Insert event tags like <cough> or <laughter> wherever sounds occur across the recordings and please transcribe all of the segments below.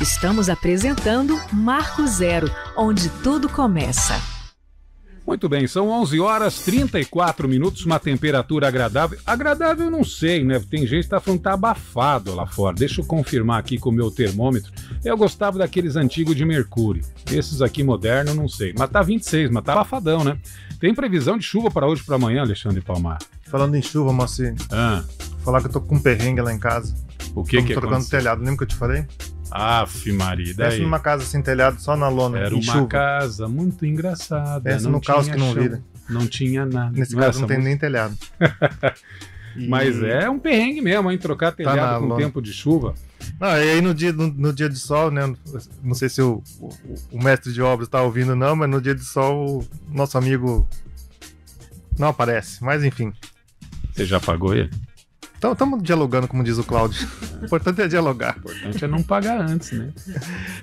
Estamos apresentando Marco Zero, onde tudo começa. Muito bem, são 11 horas 34 minutos, uma temperatura agradável. Agradável não sei, né? Tem gente que tá falando que tá abafado lá fora. Deixa eu confirmar aqui com o meu termômetro. Eu gostava daqueles antigos de mercúrio. Esses aqui modernos, não sei. Mas tá 26, mas tá abafadão, né? Tem previsão de chuva para hoje para amanhã, Alexandre Palmar? Falando em chuva, Moacir. Ah. Falar que eu tô com um perrengue lá em casa. O que Estamos que trocando telhado, lembra que eu te falei? Aff, Maria. Pensa uma casa sem telhado, só na lona. Era uma chuva. casa muito engraçada. Pensa no caos que não chão, vira. Não tinha nada. Nesse caso não tem nem telhado. <laughs> e... Mas é um perrengue mesmo, hein? Trocar tá telhado tá com lona. tempo de chuva. Não, e aí no dia, no, no, dia de sol, né? Não sei se o, o, o mestre de obras está ouvindo, não, mas no dia de sol o nosso amigo não aparece. Mas enfim. Você já pagou ele? Então estamos dialogando, como diz o Cláudio. O <laughs> importante é dialogar. O importante é não pagar antes, né? <laughs>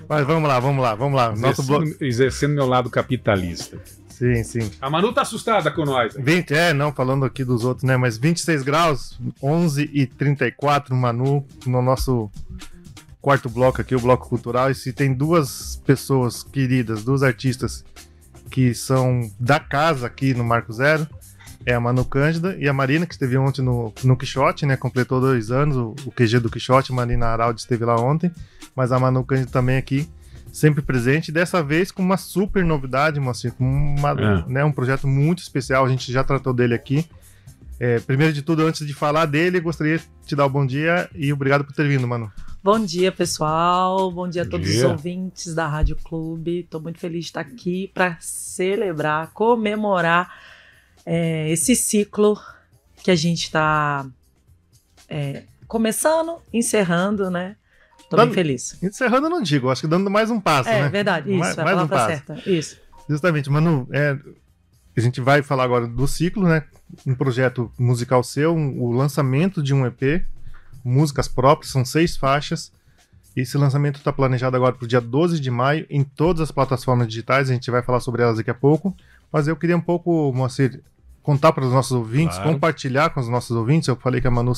Mas vamos lá, vamos lá, vamos lá. Nosso exercendo, blo... exercendo meu lado capitalista. Sim, sim. A Manu tá assustada com nós. 20, é, não, falando aqui dos outros, né? Mas 26 graus, 11 e 34, Manu, no nosso quarto bloco aqui, o bloco cultural. E se tem duas pessoas queridas, duas artistas que são da casa aqui no Marco Zero, é a Manu Cândida e a Marina, que esteve ontem no, no Quixote, né? Completou dois anos, o, o QG do Quixote, Marina Araldi esteve lá ontem, mas a Manu Cândida também aqui, sempre presente, dessa vez com uma super novidade, Moacir, com uma, é. né, um projeto muito especial, a gente já tratou dele aqui. É, primeiro de tudo, antes de falar dele, gostaria de te dar o um bom dia e obrigado por ter vindo, Manu. Bom dia, pessoal. Bom dia a todos dia. os ouvintes da Rádio Clube. Estou muito feliz de estar aqui para celebrar, comemorar é, esse ciclo que a gente está é, começando, encerrando, né? Tô dando, bem feliz. Encerrando eu não digo, acho que dando mais um passo, é, né? É verdade, isso, mais, é a mais palavra um certa, isso. Justamente, Manu, é, a gente vai falar agora do ciclo, né? Um projeto musical seu, um, o lançamento de um EP, músicas próprias, são seis faixas. Esse lançamento está planejado agora para o dia 12 de maio em todas as plataformas digitais, a gente vai falar sobre elas daqui a pouco. Mas eu queria um pouco, Moacir, contar para os nossos ouvintes, claro. compartilhar com os nossos ouvintes. Eu falei que a Manu,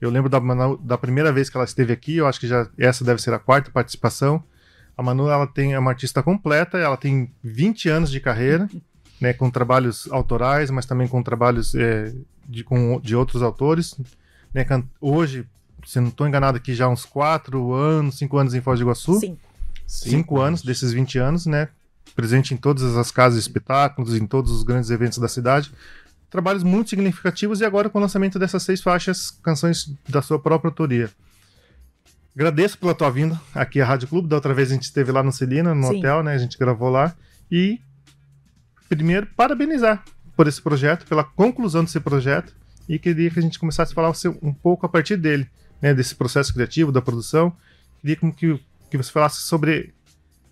eu lembro da, Manu, da primeira vez que ela esteve aqui, eu acho que já essa deve ser a quarta participação. A Manu ela tem, é uma artista completa, ela tem 20 anos de carreira, <laughs> né, com trabalhos autorais, mas também com trabalhos é, de, com, de outros autores. Né, hoje, se não estou enganado aqui, já uns 4 anos, 5 anos em Foz do Iguaçu. Sim. 5 anos desses 20 anos, né? presente em todas as casas de espetáculos, em todos os grandes eventos da cidade. Trabalhos muito significativos e agora com o lançamento dessas seis faixas, canções da sua própria autoria. Agradeço pela tua vinda aqui à Rádio Clube. Da outra vez a gente esteve lá no Celina, no Sim. hotel, né? A gente gravou lá. E primeiro, parabenizar por esse projeto, pela conclusão desse projeto. E queria que a gente começasse a falar um pouco a partir dele, né? Desse processo criativo, da produção. Queria que, que você falasse sobre,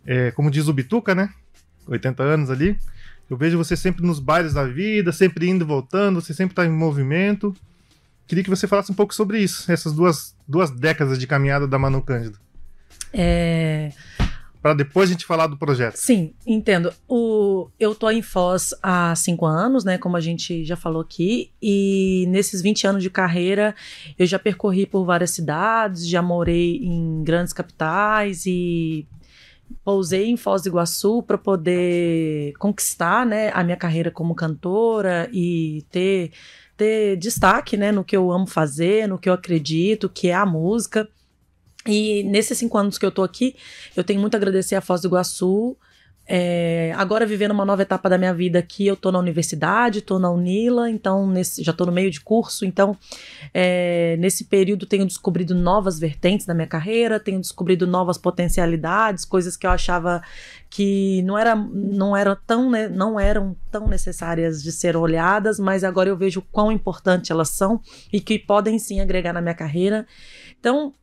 é, como diz o Bituca, né? 80 anos ali. Eu vejo você sempre nos bailes da vida, sempre indo e voltando, você sempre está em movimento. Queria que você falasse um pouco sobre isso, essas duas, duas décadas de caminhada da Manu Cândido. É... Para depois a gente falar do projeto. Sim, entendo. O, eu tô em Foz há cinco anos, né? Como a gente já falou aqui. E nesses 20 anos de carreira, eu já percorri por várias cidades, já morei em grandes capitais e pousei em Foz do Iguaçu para poder conquistar né, a minha carreira como cantora e ter, ter destaque né, no que eu amo fazer, no que eu acredito, que é a música. E nesses cinco anos que eu tô aqui, eu tenho muito a agradecer a Foz do Iguaçu, é, agora vivendo uma nova etapa da minha vida aqui, eu tô na universidade, tô na Unila, então nesse, já tô no meio de curso, então é, nesse período tenho descobrido novas vertentes da minha carreira, tenho descobrido novas potencialidades, coisas que eu achava que não era, não era tão, né, não eram tão necessárias de ser olhadas, mas agora eu vejo quão importante elas são e que podem sim agregar na minha carreira. Então,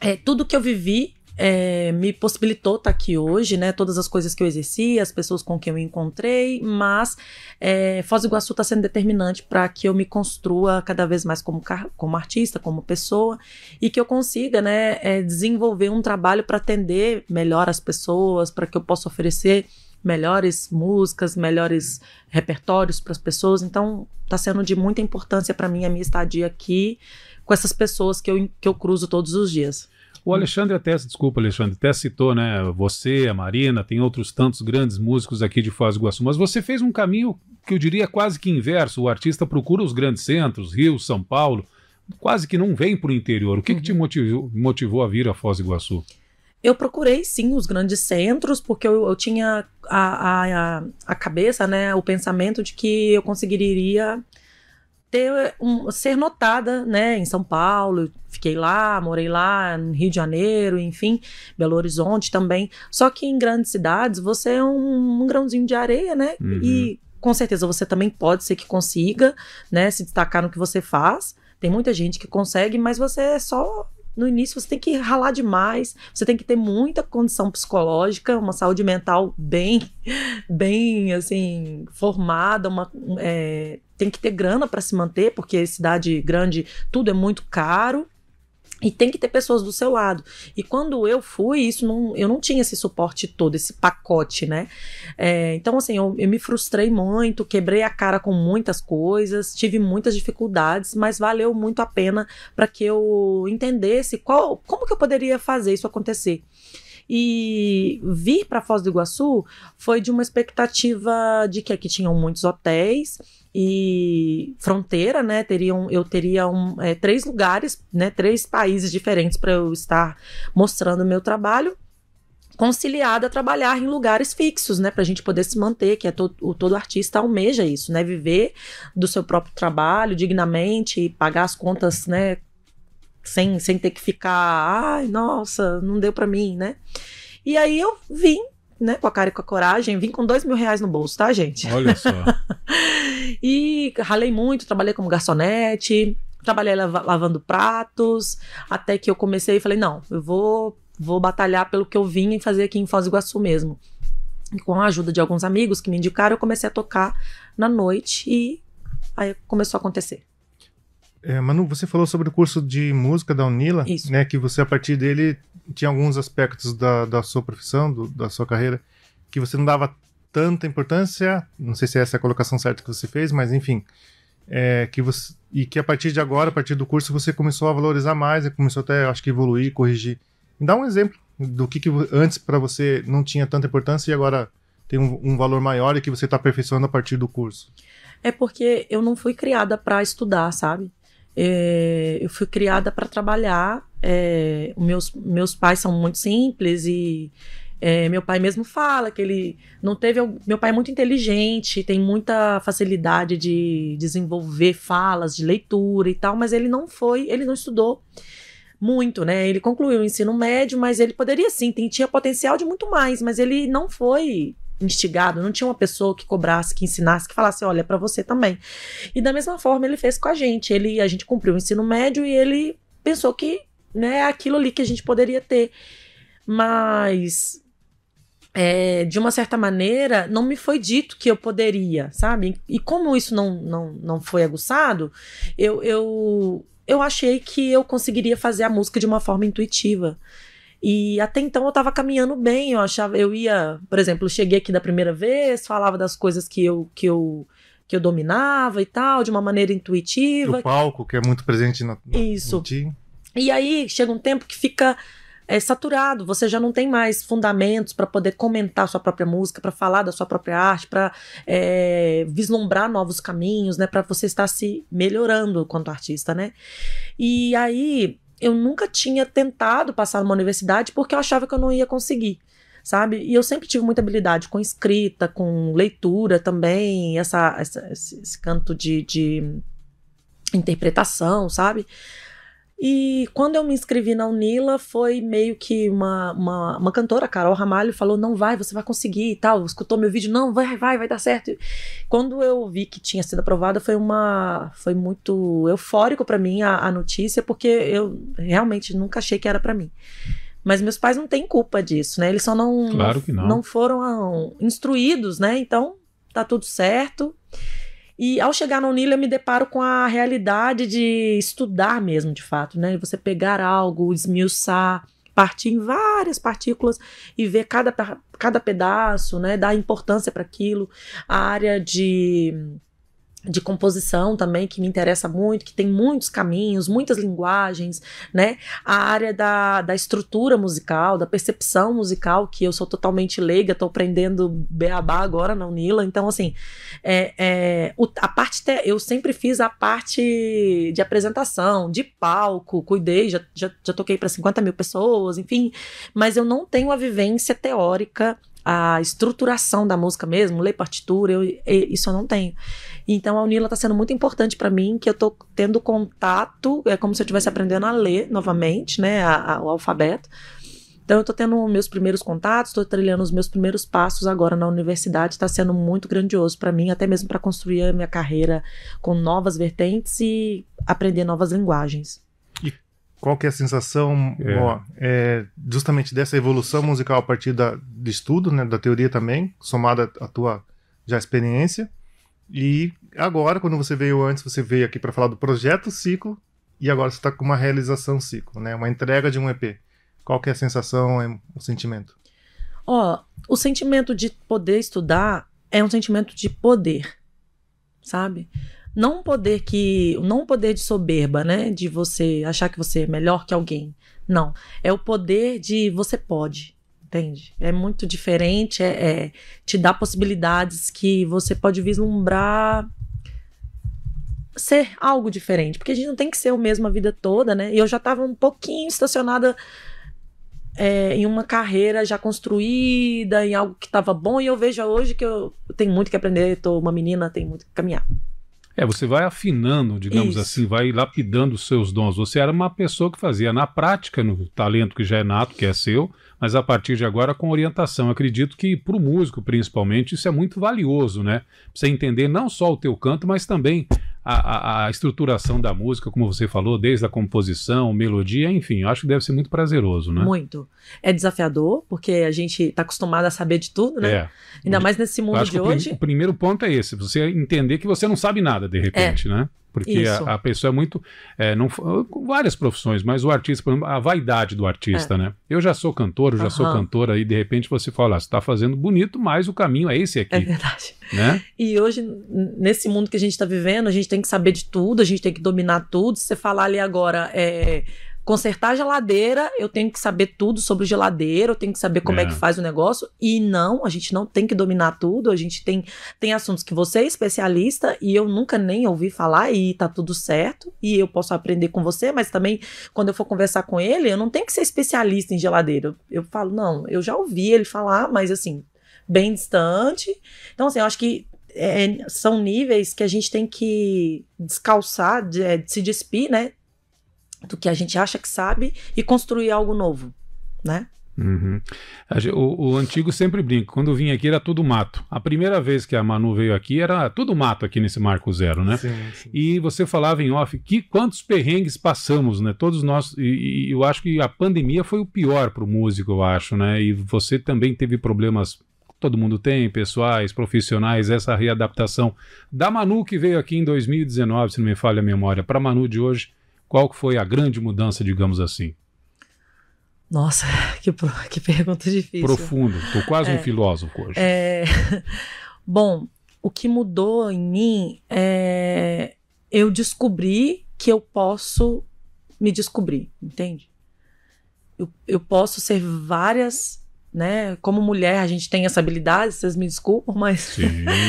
é, tudo que eu vivi é, me possibilitou estar tá aqui hoje, né? Todas as coisas que eu exerci, as pessoas com quem eu encontrei, mas é, Foz do Iguaçu está sendo determinante para que eu me construa cada vez mais como, como artista, como pessoa, e que eu consiga, né, é, desenvolver um trabalho para atender melhor as pessoas, para que eu possa oferecer melhores músicas, melhores repertórios para as pessoas. Então, está sendo de muita importância para mim a minha estadia aqui com essas pessoas que eu, que eu cruzo todos os dias. O Alexandre até, desculpa, Alexandre, até citou, né? Você, a Marina, tem outros tantos grandes músicos aqui de Foz do Iguaçu, mas você fez um caminho que eu diria quase que inverso. O artista procura os grandes centros, Rio, São Paulo, quase que não vem para o interior. O que, uhum. que te uhum. motivou, motivou, a vir a Foz do Iguaçu? Eu procurei sim os grandes centros, porque eu, eu tinha a, a, a cabeça, né, o pensamento de que eu conseguiria ter um, ser notada, né, em São Paulo, fiquei lá, morei lá, no Rio de Janeiro, enfim, Belo Horizonte também. Só que em grandes cidades você é um, um grãozinho de areia, né? Uhum. E com certeza você também pode ser que consiga, né, se destacar no que você faz. Tem muita gente que consegue, mas você é só no início você tem que ralar demais, você tem que ter muita condição psicológica, uma saúde mental bem, bem assim, formada, uma, é, tem que ter grana para se manter, porque cidade grande tudo é muito caro. E tem que ter pessoas do seu lado. E quando eu fui, isso não, eu não tinha esse suporte todo, esse pacote, né? É, então, assim, eu, eu, me frustrei muito, quebrei a cara com muitas coisas, tive muitas dificuldades, mas valeu muito a pena para que eu entendesse qual, como que eu poderia fazer isso acontecer. E vir para Foz do Iguaçu foi de uma expectativa de que aqui tinham muitos hotéis e fronteira, né? Teriam, eu teria um, é, três lugares, né? Três países diferentes para eu estar mostrando o meu trabalho conciliada a trabalhar em lugares fixos, né, para a gente poder se manter, que é to o todo artista almeja isso, né, viver do seu próprio trabalho dignamente, pagar as contas, né, sem, sem ter que ficar, ai, nossa, não deu para mim, né? E aí eu vim, né, com a cara e com a coragem, vim com dois mil reais no bolso, tá, gente? Olha só. <laughs> e ralei muito, trabalhei como garçonete, trabalhei lav lavando pratos, até que eu comecei e falei, não, eu vou, vou batalhar pelo que eu vim e fazer aqui em Foz do Iguaçu mesmo. E com a ajuda de alguns amigos que me indicaram, eu comecei a tocar na noite e aí começou a acontecer. É, Manu, você falou sobre o curso de música da Unila, Isso. né? Que você, a partir dele, tinha alguns aspectos da, da sua profissão, do, da sua carreira, que você não dava tanta importância. Não sei se é essa é a colocação certa que você fez, mas enfim. É, que você, e que a partir de agora, a partir do curso, você começou a valorizar mais, e começou até, acho que, evoluir, corrigir. Me dá um exemplo do que, que antes para você não tinha tanta importância e agora tem um, um valor maior e que você está aperfeiçoando a partir do curso. É porque eu não fui criada para estudar, sabe? É, eu fui criada para trabalhar. É, meus, meus pais são muito simples e é, meu pai mesmo fala que ele não teve. Meu pai é muito inteligente, tem muita facilidade de desenvolver falas, de leitura e tal, mas ele não foi, ele não estudou muito, né? Ele concluiu o ensino médio, mas ele poderia sim, tinha potencial de muito mais, mas ele não foi instigado, não tinha uma pessoa que cobrasse, que ensinasse, que falasse, olha, é para você também. E da mesma forma ele fez com a gente. Ele a gente cumpriu o ensino médio e ele pensou que, né, é aquilo ali que a gente poderia ter. Mas é, de uma certa maneira, não me foi dito que eu poderia, sabe? E como isso não, não, não foi aguçado, eu, eu, eu achei que eu conseguiria fazer a música de uma forma intuitiva. E até então eu estava caminhando bem, eu achava, eu ia, por exemplo, cheguei aqui da primeira vez, falava das coisas que eu que eu que eu dominava e tal, de uma maneira intuitiva. O palco que é muito presente na, na Isso. E aí chega um tempo que fica é, saturado, você já não tem mais fundamentos para poder comentar sua própria música, para falar da sua própria arte, para é, vislumbrar novos caminhos, né, para você estar se melhorando quanto artista, né? E aí eu nunca tinha tentado passar numa universidade porque eu achava que eu não ia conseguir, sabe? E eu sempre tive muita habilidade com escrita, com leitura também, essa, essa esse, esse, canto de, de interpretação, sabe? E quando eu me inscrevi na Unila, foi meio que uma, uma, uma, cantora, Carol Ramalho, falou: não vai, você vai conseguir e tal. Escutou meu vídeo, não, vai, vai, vai dar certo. Quando eu vi que tinha sido aprovada, foi uma. Foi muito eufórico para mim a, a, notícia, porque eu realmente nunca achei que era para mim. Mas meus pais não têm culpa disso, né? Eles só não. Claro que não. Não foram instruídos, né? Então, tá tudo certo. E ao chegar na Unila, eu me deparo com a realidade de estudar mesmo, de fato, né? Você pegar algo, esmiuçar, partir em várias partículas e ver cada, cada pedaço, né? Dar importância para aquilo. A área de de composição também, que me interessa muito, que tem muitos caminhos, muitas linguagens, né? A área da, da estrutura musical, da percepção musical, que eu sou totalmente leiga, estou aprendendo beabá agora na Unila. Então, assim, é, é, a parte te, eu sempre fiz a parte de apresentação, de palco, cuidei, já, já, já toquei para 50 mil pessoas, enfim, mas eu não tenho a vivência teórica a estruturação da música mesmo, ler partitura, eu, isso eu não tenho. Então a Unila está sendo muito importante para mim, que eu estou tendo contato, é como se eu estivesse aprendendo a ler novamente, né, a, a, o alfabeto. Então eu estou tendo meus primeiros contatos, estou trilhando os meus primeiros passos agora na universidade, está sendo muito grandioso para mim, até mesmo para construir a minha carreira com novas vertentes e aprender novas linguagens qual que é a sensação é. Ó, é, justamente dessa evolução musical a partir da, do estudo, né, da teoria também, somada à tua já experiência. E agora, quando você veio antes, você veio aqui para falar do projeto ciclo e agora você está com uma realização ciclo, né, uma entrega de um EP. Qual que é a sensação, o sentimento? Ó, o sentimento de poder estudar é um sentimento de poder, sabe? não um poder que, não um poder de soberba, né, de você achar que você é melhor que alguém. Não, é o poder de você pode entende? É muito diferente, é, é, te dá possibilidades que você pode vislumbrar ser algo diferente, porque a gente não tem que ser o mesmo a vida toda, né? E eu já estava um pouquinho estacionada é, em uma carreira já construída, em algo que estava bom, e eu vejo hoje que eu tenho muito que aprender, estou uma menina, tenho muito que caminhar. É, você vai afinando, digamos Isso. assim, vai lapidando os seus dons. Você era uma pessoa que fazia na prática, no talento que já é nato, que é seu, mas a partir de agora com orientação. Acredito que para o músico, principalmente, isso é muito valioso, né? Pra você entender não só o teu canto, mas também a, a, estruturação da música, como você falou, desde a composição, melodia, enfim, acho que deve ser muito prazeroso, né? Muito. É desafiador, porque a gente está acostumado a saber de tudo, né? É. Ainda mais nesse mundo de hoje. O, prim o primeiro ponto é esse, você entender que você não sabe nada de é. repente, é. né? Porque a, a, pessoa é muito. É, não, várias profissões, mas o artista, por exemplo, a vaidade do artista, é. né? Eu já sou cantor, eu já uhum. sou cantora, e de repente você fala, ah, você está fazendo bonito, mas o caminho é esse aqui. É verdade. Né? <laughs> E hoje, nesse mundo que a gente está vivendo, a gente tem que saber de tudo, a gente tem que dominar tudo. Se você falar ali agora, é consertar a geladeira, eu tenho que saber tudo sobre geladeira, eu tenho que saber como é. é. que faz o negócio. E não, a gente não tem que dominar tudo, a gente tem, tem assuntos que você é especialista e eu nunca nem ouvi falar e tá tudo certo. E eu posso aprender com você, mas também quando eu for conversar com ele, eu não tenho que ser especialista em geladeira. Eu, eu falo, não, eu já ouvi ele falar, mas assim, bem distante. Então, assim, eu acho que é, são níveis que a gente tem que descalçar, de, é, de se despir, né? do que a gente acha que sabe e construir algo novo, né? Uhum. O, o, antigo sempre brinca. Quando vim aqui era tudo mato. A primeira vez que a Manu veio aqui era tudo mato aqui nesse Marco Zero, né? Sim, sim. E você falava em off que quantos perrengues passamos, né? Todos nós. E, e eu acho que a pandemia foi o pior para o músico, eu acho, né? E você também teve problemas. Todo mundo tem, pessoais, profissionais, essa readaptação. Da Manu que veio aqui em 2019, se não me falha a memória, para Manu de hoje, qual foi a grande mudança, digamos assim? Nossa, que, que pergunta difícil. Profundo, estou quase é, um filósofo hoje. É... <laughs> Bom, o que mudou em mim é eu descobri que eu posso me descobrir, entende? Eu, eu posso ser várias, né? Como mulher, a gente tem essa habilidade, vocês me desculpam, mas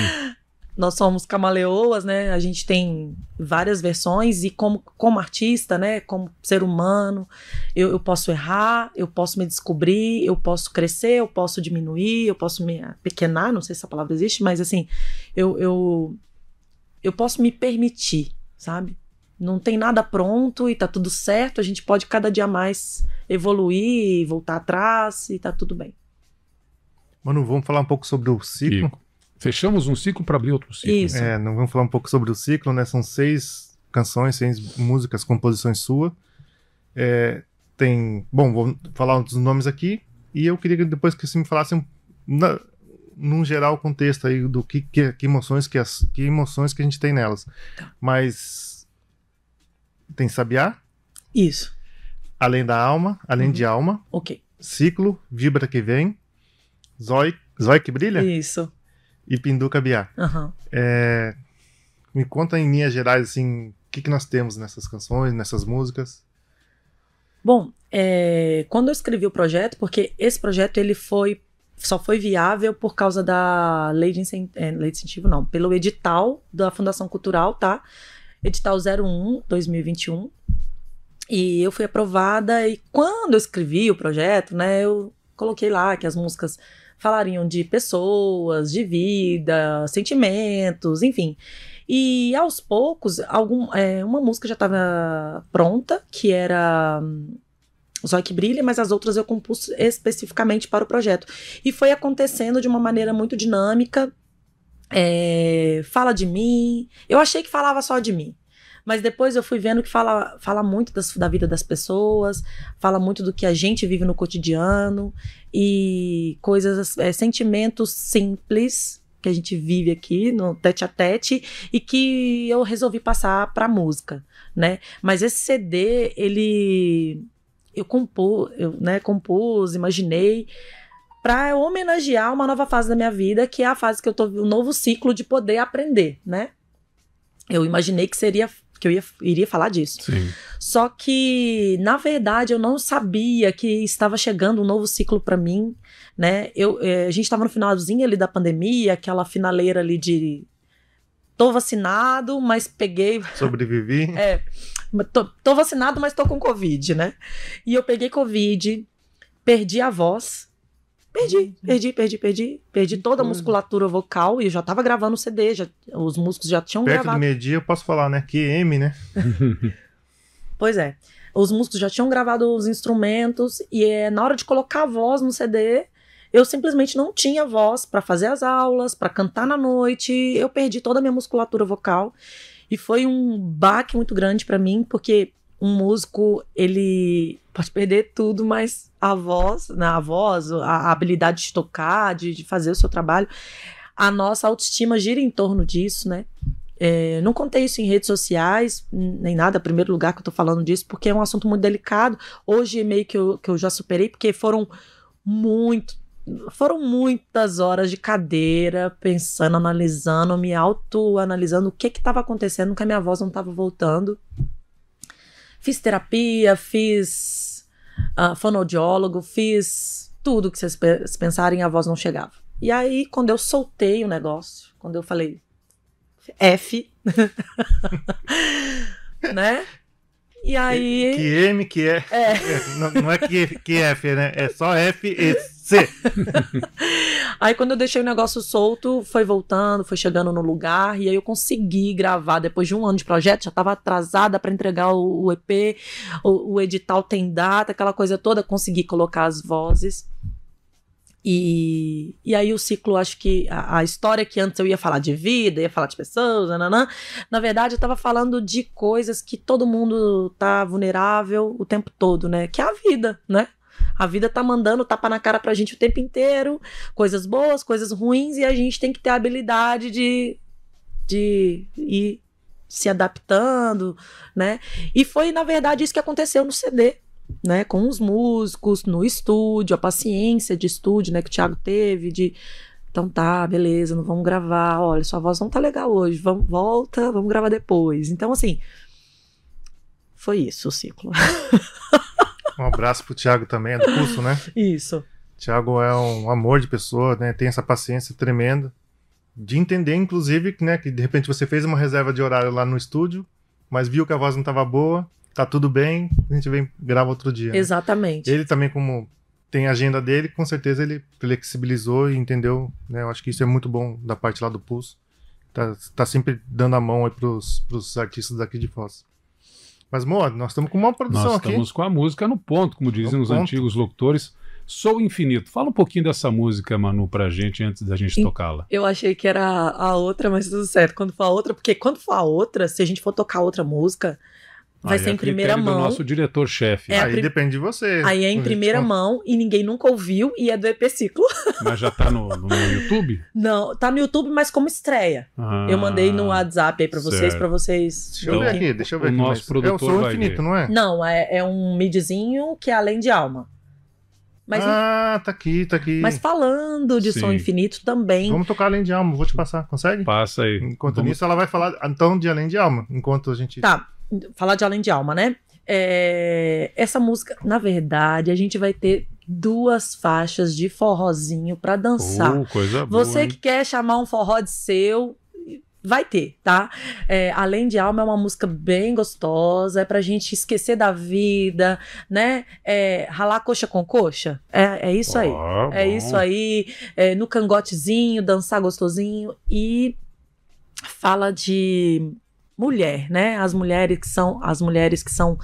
<laughs> nós somos camaleoas, né? A gente tem várias versões e como, como artista, né? Como ser humano, eu, eu posso errar, eu posso me descobrir, eu posso crescer, eu posso diminuir, eu posso me pequenar, não sei se essa palavra existe, mas assim, eu, eu, eu posso me permitir, sabe? Não tem nada pronto e tá tudo certo, a gente pode cada dia mais evoluir, voltar atrás e tá tudo bem. Mano, vamos falar um pouco sobre o ciclo. Fechamos um ciclo para abrir outro ciclo. Isso. É, não vamos falar um pouco sobre o ciclo, né? São seis canções, seis músicas, composições sua. É, tem, bom, vou falar dos nomes aqui e eu queria que depois que você me falasse na, num geral contexto aí do que, que, que, emoções que as que emoções que a gente tem nelas. Tá. Mas tem Sabiá? Isso. Além da alma, além uhum. de alma. OK. Ciclo, vibra que vem. Zói, zói que brilha? Isso e Pinduca-Biá. Uhum. É, me conta em linhas gerais, assim, o que, que nós temos nessas canções, nessas músicas? Bom, é, quando eu escrevi o projeto, porque esse projeto ele foi só foi viável por causa da lei de, incent... é, lei de incentivo, não, pelo edital da Fundação Cultural, tá? Edital 01 2021. E eu fui aprovada e quando eu escrevi o projeto, né, eu coloquei lá que as músicas falariam de pessoas, de vida, sentimentos, enfim. E aos poucos, algum, é, uma música já estava pronta, que era Zói hum, que Brilha, mas as outras eu compus especificamente para o projeto. E foi acontecendo de uma maneira muito dinâmica. É, fala de mim. Eu achei que falava só de mim. Mas depois eu fui vendo que fala, fala muito das, da vida das pessoas, fala muito do que a gente vive no cotidiano e coisas, é, sentimentos simples que a gente vive aqui no tete a tete e que eu resolvi passar para música, né? Mas esse CD, ele eu compus, eu, né, compus, imaginei para homenagear uma nova fase da minha vida, que é a fase que eu tô um novo ciclo de poder aprender, né? Eu imaginei que seria que eu ia, iria falar disso. Sim. Só que, na verdade, eu não sabia que estava chegando um novo ciclo para mim, né? Eu, é, a gente estava no finalzinho ali da pandemia, aquela finaleira ali de tô vacinado, mas peguei. <laughs> Sobrevivi? é. Tô, tô vacinado, mas tô com Covid, né? E eu peguei Covid, perdi a voz, Perdi, perdi, perdi, perdi. Perdi toda a musculatura vocal e já tava gravando o CD, já, os músicos já tinham Perto gravado. Perto do meio-dia eu posso falar, né? QM, né? <laughs> pois é. Os músicos já tinham gravado os instrumentos e é, na hora de colocar a voz no CD, eu simplesmente não tinha voz para fazer as aulas, para cantar na noite. Eu perdi toda a minha musculatura vocal e foi um baque muito grande para mim, porque um músico, ele pode perder tudo, mas a voz, na né, a voz, a habilidade de tocar, de, de fazer o seu trabalho, a nossa autoestima gira em torno disso, né? É, não contei isso em redes sociais, nem nada, primeiro lugar que eu tô falando disso, porque é um assunto muito delicado. Hoje meio que eu, que eu já superei, porque foram muito, foram muitas horas de cadeira, pensando, analisando, me auto-analisando o que que tava acontecendo, que a minha voz não tava voltando. Fiz terapia, fiz uh, fonoaudiólogo, fiz tudo que vocês pensarem, a voz não chegava. E aí, quando eu soltei o negócio, quando eu falei F, <laughs> né? E aí. Que M, que é. é. <laughs> Não, não é que, que F, né? É só F, esse. <laughs> aí quando eu deixei o negócio solto, foi voltando, foi chegando no lugar, e aí eu consegui gravar. Depois de um ano de projeto, já estava atrasada para entregar o, o EP, o, o edital tem data, aquela coisa toda, consegui colocar as vozes. E, e aí o ciclo, acho que a, a, história que antes eu ia falar de vida, ia falar de pessoas, nananã, na verdade eu estava falando de coisas que todo mundo tá vulnerável o tempo todo, né? Que é a vida, né? A vida tá mandando tapa na cara pra gente o tempo inteiro, coisas boas, coisas ruins, e a gente tem que ter a habilidade de, de ir se adaptando, né? E foi, na verdade, isso que aconteceu no CD. Né, com os músicos, no estúdio, a paciência de estúdio né, que o Thiago teve, de então tá, beleza, não vamos gravar, olha, sua voz não tá legal hoje, vamos, volta, vamos gravar depois. Então, assim, foi isso o ciclo. <laughs> Um abraço pro Thiago também, é do curso, né? <laughs> Isso. Thiago é um amor de pessoa, né? Tem essa paciência tremenda de entender, inclusive, né, que de repente você fez uma reserva de horário lá no estúdio, mas viu que a voz não estava boa, tá tudo bem, a gente vem grava outro dia. Né? Exatamente. Ele também, como tem a agenda dele, com certeza ele flexibilizou e entendeu, né? Eu acho que isso é muito bom da parte lá do Pulso. Tá, tá sempre dando a mão aí pros, pros artistas daqui de Foz. Mas, Moa, nós estamos com uma produção aqui. Nós estamos com a música no ponto, como dizem no os ponto. antigos locutores. Sou Infinito. Fala um pouquinho dessa música, Manu, pra gente antes da gente tocá-la. Eu achei que era a outra, mas tudo certo. Quando for a outra, porque quando for a outra, se a gente for tocar outra música, Vai aí ser é em primeira mão. Do nosso diretor-chefe. É aí prim... depende de você. Aí é em primeira mão e ninguém nunca ouviu e é do EP Ciclo. <laughs> Mas já tá no, no YouTube? Não, tá no YouTube, mas como estreia. Ah, eu mandei no WhatsApp aí pra vocês, certo. pra vocês. Deixa eu ver aqui, deixa eu ver. O aqui, nosso é produtor. É o som infinito, ver. não é? Não, é, é um midzinho que é além de alma. Mas, ah, tá aqui, tá aqui. Mas falando de Sim. som infinito também. Vamos tocar Além de Alma, vou te passar, consegue? Passa aí. Enquanto Vamos... nisso, ela vai falar então de Além de Alma, enquanto a gente. Tá falar de Além de Alma, né? É, essa música, na verdade, a gente vai ter duas faixas de forrozinho para dançar. Uh, coisa boa, Você hein? que quer chamar um forró de seu, vai ter, tá? É, Além de Alma é uma música bem gostosa, é pra gente esquecer da vida, né? É, ralar coxa com coxa. É, é isso aí. Ah, é isso aí. É, no cangotezinho, dançar gostosinho e fala de mulher, né? As mulheres que são as mulheres que são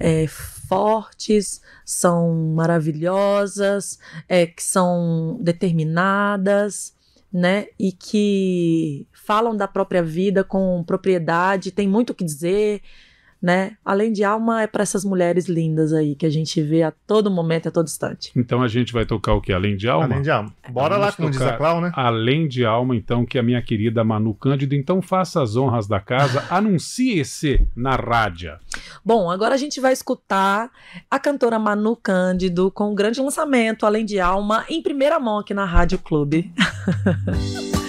é, fortes, são maravilhosas, é, que são determinadas, né? E que falam da própria vida com propriedade, tem muito o que dizer, né? Além de alma, é para essas mulheres lindas aí que a gente vê a todo momento, a todo instante. Então a gente vai tocar o que? Além de alma? Além de alma. É, Bora Vamos lá, como diz a Clau, né? Além de alma, então, que é a minha querida Manu Cândido, então faça as honras da casa, <laughs> anuncie-se na rádio. Bom, agora a gente vai escutar a cantora Manu Cândido com um grande lançamento, Além de Alma, em primeira mão aqui na Rádio Clube. <laughs>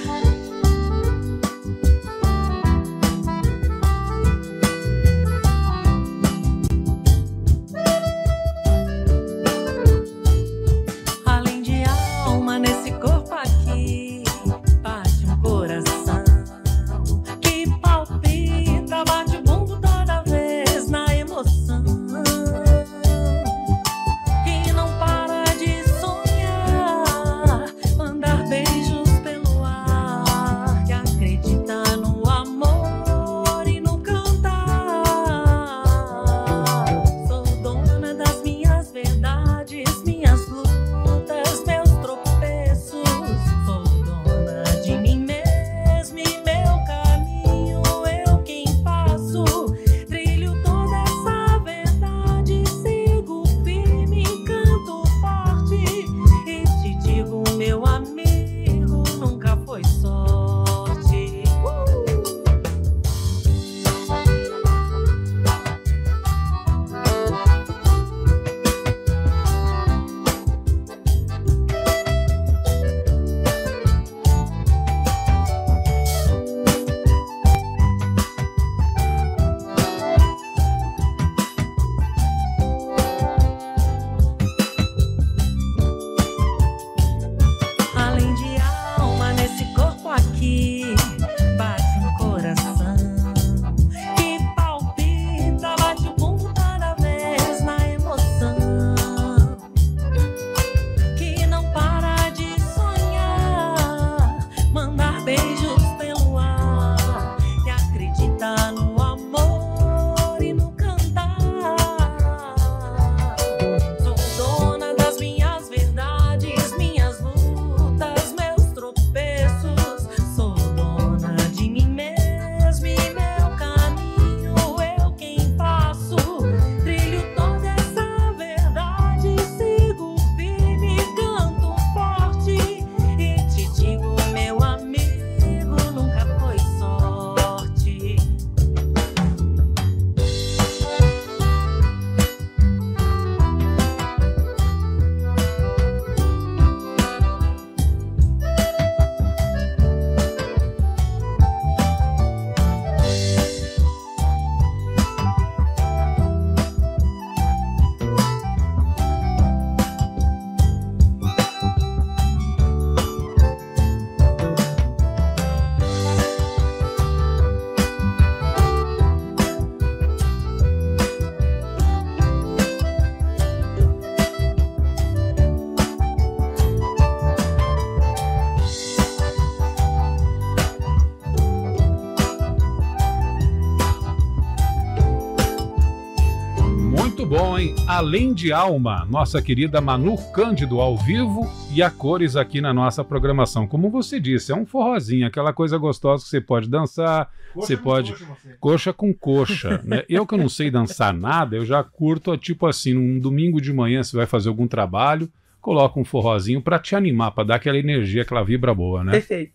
Além de Alma, nossa querida Manu Cândido ao vivo e a cores aqui na nossa programação. Como você disse, é um forrozinho, aquela coisa gostosa que você pode dançar, coxa você pode. Coxa, você. coxa, com coxa. Né? Eu que não sei dançar nada, eu já curto, tipo assim, num domingo de manhã, você vai fazer algum trabalho, coloca um forrozinho para te animar, para dar aquela energia, aquela vibra boa, né? Perfeito.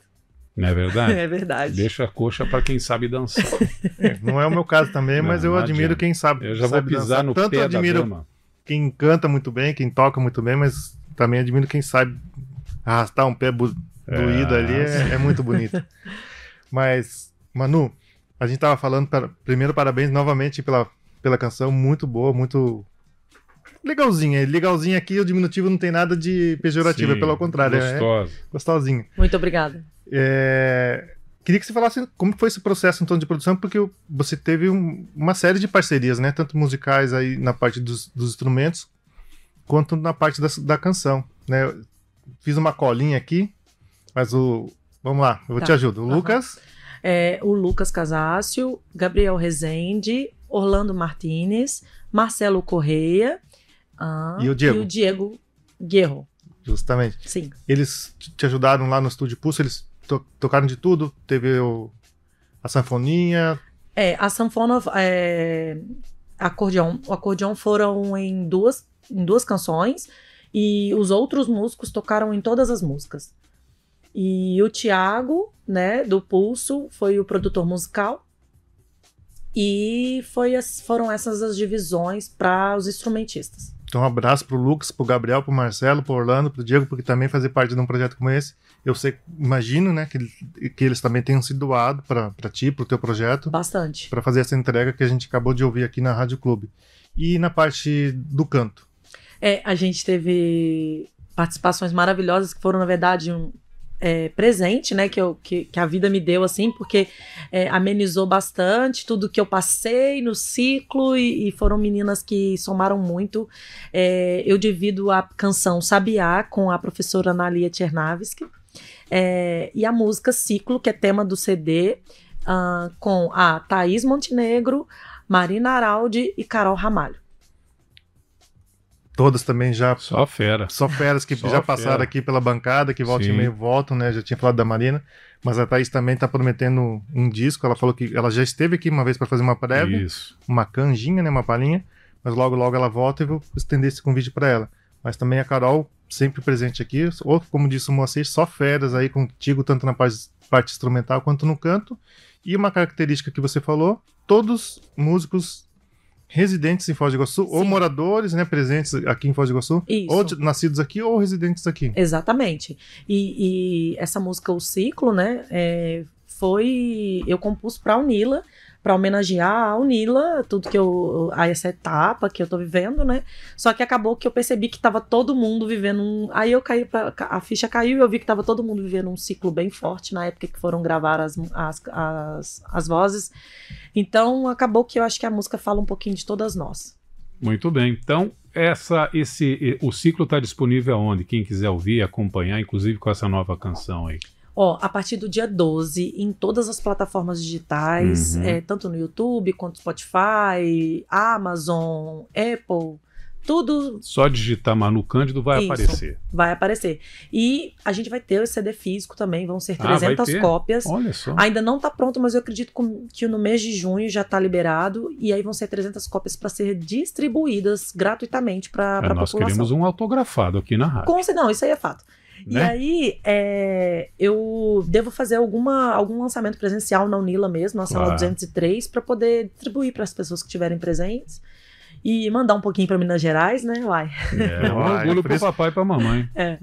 Não é verdade? <laughs> É verdade. Deixa a coxa para quem sabe dançar. É, não é o meu caso também, não, mas eu admiro adianta. quem sabe. Eu já sabe vou pisar dançar. no Tanto pé admiro da dama. Quem canta muito bem, quem toca muito bem, mas também admiro quem sabe arrastar um pé é. doído é, ali. É, é, muito bonito. <laughs> Mas, Manu, a gente tava falando. Pra, primeiro, parabéns novamente pela, pela canção. Muito boa, muito legalzinha. Legalzinha aqui, o diminutivo não tem nada de pejorativo, é Sim, é pelo contrário. É gostosa. É gostosinha. Muito obrigada. É... Queria que você falasse como foi esse processo então de produção, porque você teve um, uma série de parcerias, né? Tanto musicais aí na parte dos, dos instrumentos, quanto na parte da, da canção, né? fiz uma colinha aqui, mas o... Vamos lá, eu tá. te ajudo. O uhum. Lucas... É, o Lucas Casácio, Gabriel Rezende, Orlando Martinez, Marcelo Correia ah, e o Diego, e o Diego Guerro. Justamente. Sim. Eles te ajudaram lá no Estúdio Pulso, eles to, tocaram de tudo? Teve o, a sanfoninha? É, a sanfona. É, acordeon, o acordeon foram em duas, em duas canções e os outros músicos tocaram em todas as músicas. E o Tiago, né, do Pulso, foi o produtor musical. E foi as, foram essas as divisões para os instrumentistas. Então, um abraço pro Lucas, pro Gabriel, pro Marcelo, pro Orlando, pro Diego, porque também fazer parte de um projeto como esse eu sei, imagino, né, que, que eles também tenham sido doados para ti, para o teu projeto. Bastante. Para fazer essa entrega que a gente acabou de ouvir aqui na Rádio Clube. E na parte do canto? É, a gente teve participações maravilhosas que foram, na verdade, um é, presente, né, que, eu, que, que, a vida me deu, assim, porque é, amenizou bastante tudo que eu passei no ciclo e, e foram meninas que somaram muito. É, eu divido a canção Sabiá com a professora Analia Tchernavski, é, e a música Ciclo, que é tema do CD, uh, ah, com a Thaís Montenegro, Marina Araldi e Carol Ramalho. Todas também já. Só fera. Só feras que só já passaram fera. aqui pela bancada, que volta Sim. e meio voltam, né? Já tinha falado da Marina. Mas a Thaís também está prometendo um disco. Ela falou que ela já esteve aqui uma vez para fazer uma prévia. Isso. Uma canjinha, né? Uma palhinha. Mas logo, logo ela volta e vou estender esse convite para ela. Mas também a Carol sempre presente aqui. Ou, como disse o Moacir, só feras aí contigo, tanto na parte, parte instrumental quanto no canto. E uma característica que você falou, todos músicos residentes em Foz do Iguaçu, Sim. ou moradores, né, presentes aqui em Foz do Iguaçu, Isso. ou de, nascidos aqui ou residentes aqui. Exatamente. E, e, essa música, O Ciclo, né, é, foi. Eu compus pra Unila, para homenagear a Unila, tudo que eu. a essa etapa que eu tô vivendo, né? Só que acabou que eu percebi que tava todo mundo vivendo um. Aí eu caí, pra, a ficha caiu e eu vi que tava todo mundo vivendo um ciclo bem forte na época que foram gravar as, as, as, as vozes. Então acabou que eu acho que a música fala um pouquinho de todas nós. Muito bem. Então, essa, esse, o ciclo está disponível aonde Quem quiser ouvir, acompanhar, inclusive com essa nova canção aí. Ó, a partir do dia 12, em todas as plataformas digitais, uhum. é, tanto no YouTube quanto Spotify, Amazon, Apple, tudo. Só digitar Manu Cândido vai Isso, aparecer. Vai aparecer. E a gente vai ter o CD físico também, vão ser 300 ah, cópias. Olha só. Ainda não está pronto, mas eu acredito que no mês de junho já está liberado. E aí vão ser 300 cópias para ser distribuídas gratuitamente para é, a população. Nós queremos um autografado aqui na rádio. Com, não, isso aí é fato. Né? E aí, é, eu devo fazer alguma, algum lançamento presencial na Unila mesmo, na sala 203, para poder distribuir para as pessoas que estiverem presentes. E mandar um pouquinho para Minas Gerais, né? Uai. É, é um orgulho para o papai e para a mamãe. É.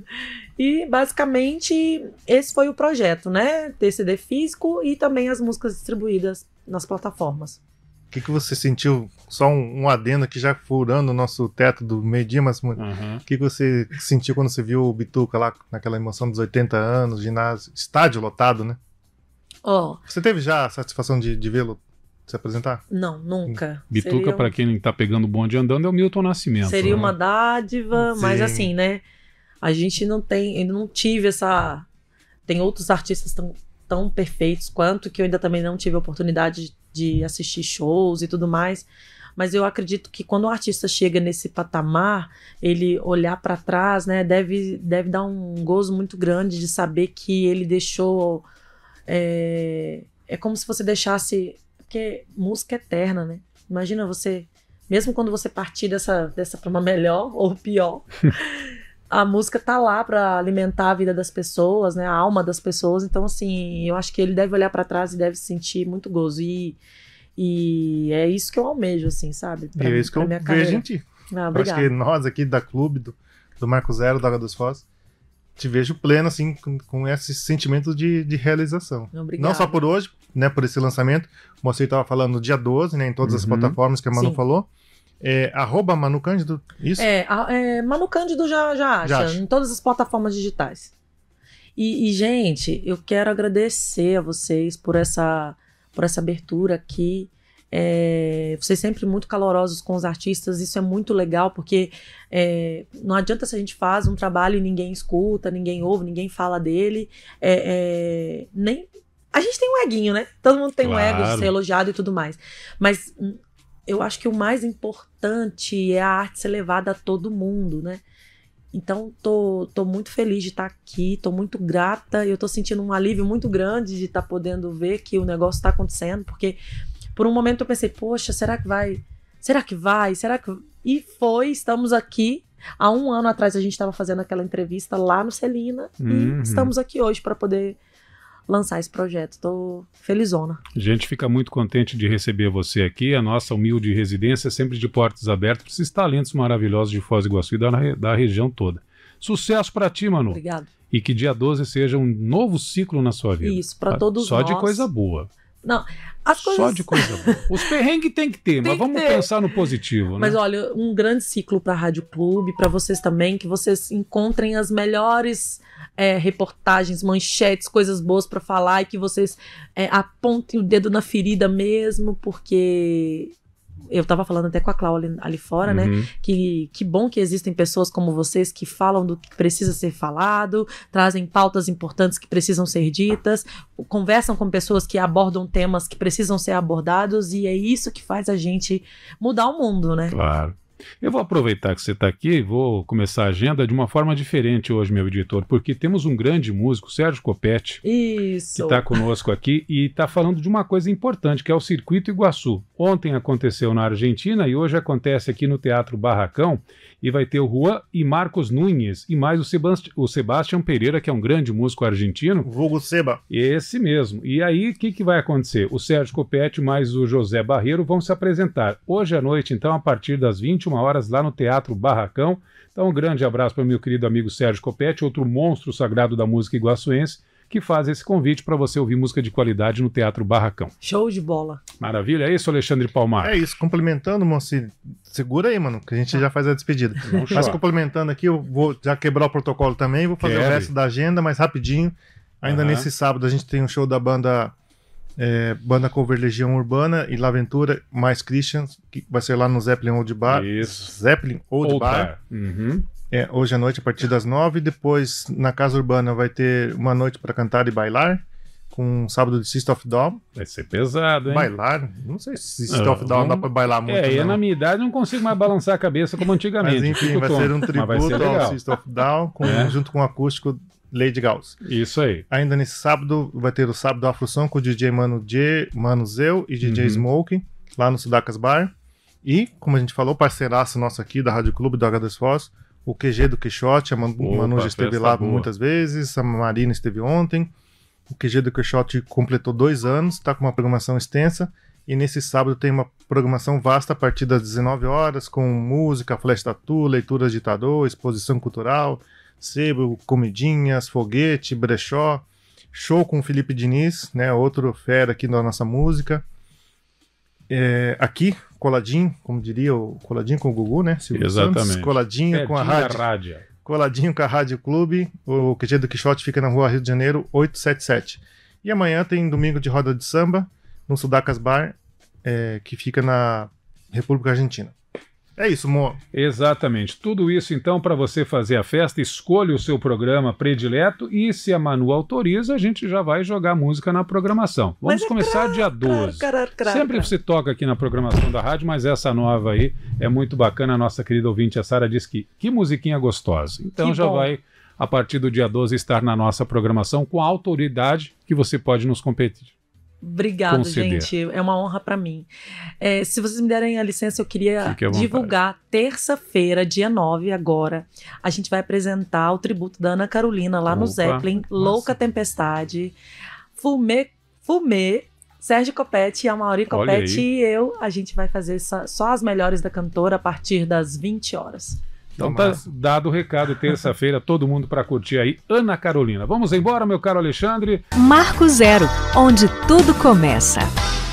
E basicamente esse foi o projeto, né? TCD físico e também as músicas distribuídas nas plataformas. O que, que você sentiu? Só um, um adendo aqui, já furando o nosso teto do meio-dia, mas o uhum. que, que você sentiu quando você viu o Bituca lá, naquela emoção dos 80 anos, ginásio, estádio lotado, né? Oh. Você teve já a satisfação de, de vê-lo se apresentar? Não, nunca. Bituca, para quem tá pegando o bonde andando, é o Milton Nascimento. Seria né? uma dádiva, Sim. mas assim, né? A gente não tem, ainda não tive essa. Tem outros artistas tão, tão perfeitos quanto que eu ainda também não tive a oportunidade de de assistir shows e tudo mais. Mas eu acredito que quando o artista chega nesse patamar, ele olhar para trás, né, deve, deve dar um gozo muito grande de saber que ele deixou. É, é como se você deixasse. Porque música é eterna, né? Imagina você mesmo quando você partir dessa, dessa para uma melhor ou pior, <laughs> a música tá lá para alimentar a vida das pessoas, né? A alma das pessoas. Então, assim, eu acho que ele deve olhar para trás e deve sentir muito gozo. E, e é isso que eu almejo, assim, sabe? Pra, e é isso que eu minha vejo em ti. Ah, eu acho que nós aqui da Clube, do, do Marco Zero, da Água dos Foz, te vejo pleno, assim, com, com esse sentimento de, de realização. Obrigado. Não só por hoje, né? Por esse lançamento. O Moacir tava falando dia 12, né? Em todas uhum. as plataformas que a Manu Sim. falou é, arroba Manu Cândido, isso? É, é Manu Cândido já, já acha, já, acha, em todas as plataformas digitais. E, e, gente, eu quero agradecer a vocês por essa, por essa abertura aqui. É, vocês sempre muito calorosos com os artistas, isso é muito legal, porque é, não adianta se a gente faz um trabalho e ninguém escuta, ninguém ouve, ninguém fala dele, é, é nem... A gente tem um eguinho, né? Todo mundo tem claro. um ego de ser elogiado e tudo mais. Mas hum, eu acho que o mais importante é a arte ser levada a todo mundo, né? Então, tô, tô muito feliz de estar aqui, tô muito grata. Eu tô sentindo um alívio muito grande de estar podendo ver que o negócio está acontecendo, porque por um momento eu pensei, poxa, será que vai? Será que vai? Será que. E foi, estamos aqui. Há um ano atrás a gente estava fazendo aquela entrevista lá no Celina uhum. e estamos aqui hoje para poder lançar esse projeto. Estou felizona. A gente fica muito contente de receber você aqui. A nossa humilde residência é sempre de portas abertas para esses talentos maravilhosos de Foz do Iguaçu e da, da região toda. Sucesso para ti, Manu. Obrigado. E que dia 12 seja um novo ciclo na sua vida. Isso, para tá todos Só nós. Só de coisa boa. Não. As coisas... Só de coisa boa. <laughs> Os perrengues tem que ter, tem mas vamos ter. pensar no positivo, né? Mas olha, um grande ciclo para a Rádio Clube, para vocês também, que vocês encontrem as melhores é, reportagens, manchetes, coisas boas para falar e que vocês é, apontem o dedo na ferida mesmo, porque eu estava falando até com a Cláudia ali, ali, fora, né? uhum. né? Que, que bom que existem pessoas como vocês que falam do que precisa ser falado, trazem pautas importantes que precisam ser ditas, conversam com pessoas que abordam temas que precisam ser abordados, e é isso que faz a gente mudar o mundo, né? Claro. Eu vou aproveitar que você está aqui e vou começar a agenda de uma forma diferente hoje, meu editor, porque temos um grande músico, Sérgio Copete, Isso. que está conosco aqui e está falando de uma coisa importante, que é o Circuito Iguaçu. Ontem aconteceu na Argentina e hoje acontece aqui no Teatro Barracão e vai ter o Juan e Marcos Nunes e mais o, Sebast o Sebastião Pereira, que é um grande músico argentino. Vulgo Seba. Esse mesmo. E aí, o que, que vai acontecer? O Sérgio Copete mais o José Barreiro vão se apresentar hoje à noite, então, a partir das 20 21 horas, lá no Teatro Barracão. Então, um grande abraço para o meu querido amigo Sérgio Copete, outro monstro sagrado da música iguaçuense, que faz esse convite para você ouvir música de qualidade no Teatro Barracão. Show de bola. Maravilha, é isso, Alexandre Palmar. É isso, complementando, Moacir, segura aí, mano, que a gente já faz a despedida. <laughs> mas complementando aqui, eu vou já quebrar o protocolo também, vou fazer o resto da agenda, mas rapidinho. Ainda uhum. nesse sábado a gente tem um show da banda é, banda cover Legião Urbana e La Ventura, mais Christians, que vai ser lá no Zeppelin Old Bar. Isso. Zeppelin Old, Old Bar. Bar. Uhum. É, hoje à noite, a partir das nove. Depois, na Casa Urbana, vai ter uma noite para cantar e bailar. Com um sábado de System of Down. Vai ser pesado, hein? Bailar? Não sei se System of Down não... dá pra bailar muito. É, eu na minha idade não consigo mais balançar a cabeça como antigamente. Mas enfim, vai ser um tributo ao System of Down, com, é. junto com o um acústico Lady Gauss. Isso aí. Ainda nesse sábado vai ter o sábado Afro Som com o DJ Mano G, Mano Zeu e DJ uhum. Smoke, lá no Sudacas Bar. E, como a gente falou, parceiraço nosso aqui da Rádio Clube do H2 Foz, o QG do Quixote, a Man Opa, Manu já esteve lá boa. muitas vezes, a Marina esteve ontem. O QG do Quixote completou dois anos, está com uma programação extensa. E nesse sábado tem uma programação vasta a partir das 19 horas, com música, flash tatu, leitura de tatu, exposição cultural, sebo, comidinhas, foguete, brechó, show com o Felipe Diniz, né? Outro fera aqui da nossa música. É, aqui, coladinho, como diria o coladinho com o Gugu, né? Silvio Exatamente. Santos, coladinho com a rádio, rádio. Coladinho com a Rádio Clube. O QG do Quixote fica na rua Rio de Janeiro, 877. E amanhã tem domingo de roda de samba no Sudacas Bar, é, que fica na República Argentina. É isso, Mo. Exatamente. Tudo isso, então, para você fazer a festa, escolha o seu programa predileto e, se a Manu autoriza, a gente já vai jogar música na programação. Vamos é começar dia 12. Sempre se toca aqui na programação da rádio, mas essa nova aí é muito bacana. A nossa querida ouvinte, a Sara, disse que que musiquinha gostosa. Então que já bom. vai a partir do dia 12 estar na nossa programação com a autoridade que você pode nos competir. Obrigado, conceder. gente. É uma honra para mim. É, se vocês me derem a licença, eu queria divulgar. Terça-feira, dia 9, agora, a gente vai apresentar o tributo da Ana Carolina lá Opa, no Zeppelin, nossa. Louca Tempestade. Fumê, Fumê, Sérgio Copete, a Mauri Copete e eu. A gente vai fazer só, só as melhores da cantora a partir das 20 horas. Então tá dado o recado, terça-feira, todo mundo para curtir aí. Ana Carolina. Vamos embora, meu caro Alexandre. Marco Zero, onde tudo começa.